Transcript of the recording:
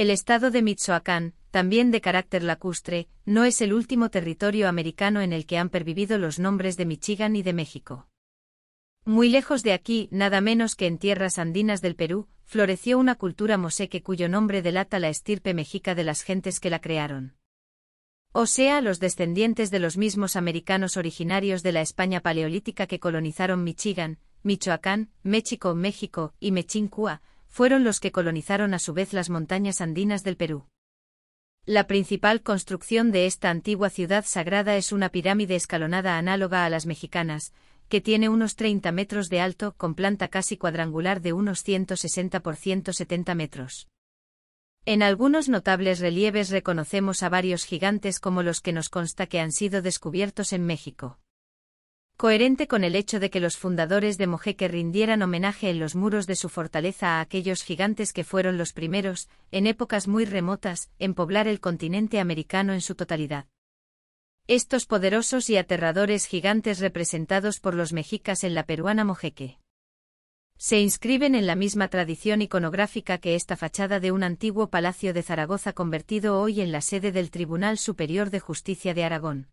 El estado de Michoacán, también de carácter lacustre, no es el último territorio americano en el que han pervivido los nombres de Michigan y de México. Muy lejos de aquí, nada menos que en tierras andinas del Perú, floreció una cultura moseque cuyo nombre delata la estirpe mexica de las gentes que la crearon. O sea, los descendientes de los mismos americanos originarios de la España paleolítica que colonizaron Michigan, Michoacán, México, México y Mechincua, fueron los que colonizaron a su vez las montañas andinas del Perú. La principal construcción de esta antigua ciudad sagrada es una pirámide escalonada análoga a las mexicanas, que tiene unos 30 metros de alto con planta casi cuadrangular de unos 160 por 170 metros. En algunos notables relieves reconocemos a varios gigantes como los que nos consta que han sido descubiertos en México coherente con el hecho de que los fundadores de Mojeque rindieran homenaje en los muros de su fortaleza a aquellos gigantes que fueron los primeros, en épocas muy remotas, en poblar el continente americano en su totalidad. Estos poderosos y aterradores gigantes representados por los mexicas en la peruana Mojeque. Se inscriben en la misma tradición iconográfica que esta fachada de un antiguo palacio de Zaragoza convertido hoy en la sede del Tribunal Superior de Justicia de Aragón.